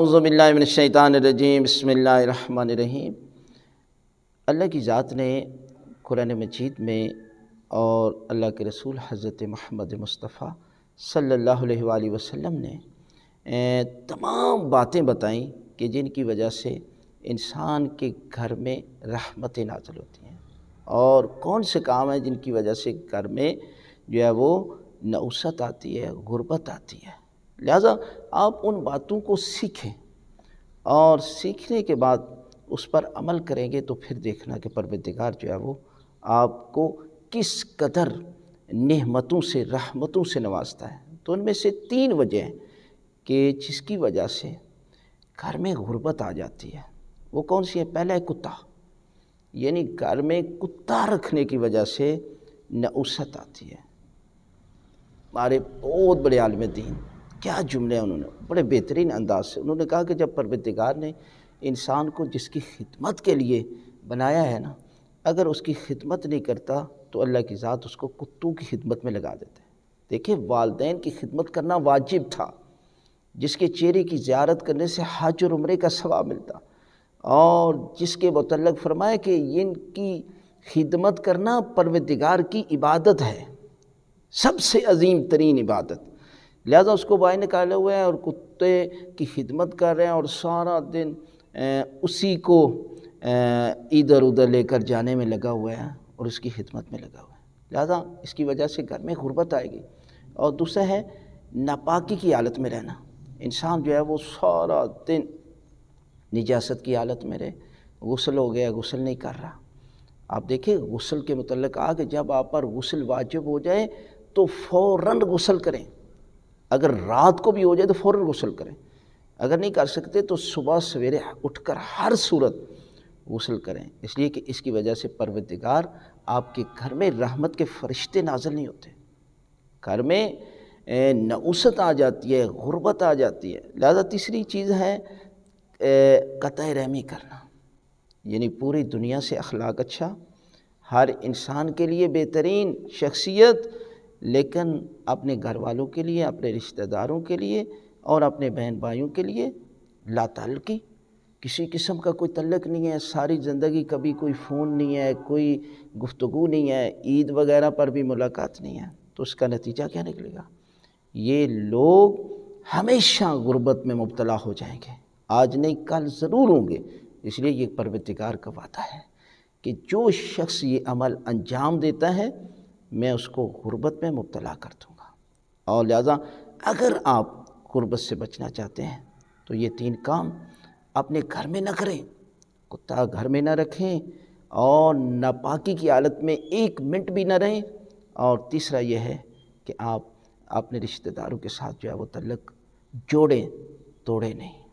अज़बिल्लिनशैतानरजीम बसमीम अल्लाह की ज़ात ने कुरान मजीद में और अल्लाह के रसूल हज़रत महमद मुस्तफ़ा सल्लल्लाहु अलैहि वसल्लम ने तमाम बातें बताईं कि जिनकी वजह से इंसान के घर में रहमतें नाजल होती हैं और कौन से काम हैं जिनकी वजह से घर में जो है वो नौसत आती है गुर्बत आती है लिहाजा आप उन बातों को सीखें और सीखने के बाद उस पर अमल करेंगे तो फिर देखना कि परवरदिगार जो है वो आपको किस कदर नहमतों से रहमतों से नवाजता है तो उनमें से तीन वजह हैं कि जिसकी वजह से घर में गुर्बत आ जाती है वो कौन सी है पहला है कुत्ता यानी घर में कुत्ता रखने की वजह से नउसत आती है हमारे बहुत बड़े आलम दीन क्या जुमले उन्होंने बड़े बेहतरीन अंदाज से उन्होंने कहा कि जब परवरदिगार ने इंसान को जिसकी खिदमत के लिए बनाया है ना अगर उसकी खिदमत नहीं करता तो अल्लाह की ज़ात उसको कुत्तों की खिदमत में लगा देते देखिए वालदे की खिदमत करना वाजिब था जिसके चेहरे की ज्यारत करने से हज और उम्र का सवाब मिलता और जिसके मतलब फरमाए कि इनकी खिदमत करना परवदिगार की इबादत है सबसे अजीम तरीन इबादत लिहाजा उसको बाहर निकाले हुए हैं और कुत्ते की खिदमत कर रहे हैं और सारा दिन उसी को इधर उधर लेकर जाने में लगा हुआ है और उसकी खिदमत में लगा हुआ है लिहाजा इसकी वजह से घर में गुर्बत आएगी और दूसरा है नापाकी की हालत में रहना इंसान जो है वो सारा दिन निजात की हालत में रहे गसल हो गया गसल नहीं कर रहा आप देखिए गसल के मतलब आ कि जब आप पर गसल वाजिब हो जाए तो फ़ौर गसल करें अगर रात को भी हो जाए तो फ़ौर गसल करें अगर नहीं कर सकते तो सुबह सवेरे उठकर हर सूरत गसल करें इसलिए कि इसकी वजह से परवतगार आपके घर में रहमत के फरिश्ते नाजल नहीं होते घर में नउसत आ जाती है गुर्बत आ जाती है लिहाजा तीसरी चीज़ है कत रहमी करना यानी पूरी दुनिया से अखलाक अच्छा हर इंसान के लिए बेहतरीन शख्सियत लेकिन अपने घर वालों के लिए अपने रिश्तेदारों के लिए और अपने बहन भाइयों के लिए लातल्की किसी किस्म का कोई तल्लक नहीं है सारी ज़िंदगी कभी कोई फ़ोन नहीं है कोई गुफ्तु नहीं है ईद वगैरह पर भी मुलाकात नहीं है तो उसका नतीजा क्या निकलेगा ये लोग हमेशा गुर्बत में मुबतला हो जाएंगे आज नहीं कल ज़रूर होंगे इसलिए ये परवतिकार का वादा है कि जो शख्स ये अमल अंजाम देता है मैं उसको गुर्बत में मुबतला कर दूँगा और लिहाजा अगर आप गुर्बत से बचना चाहते हैं तो ये तीन काम अपने घर में न करें कुत्ता घर में न रखें और नापाकी की हालत में एक मिनट भी न रहें और तीसरा यह है कि आप अपने रिश्तेदारों के साथ जो है वो तलक जोड़ें तोड़ें नहीं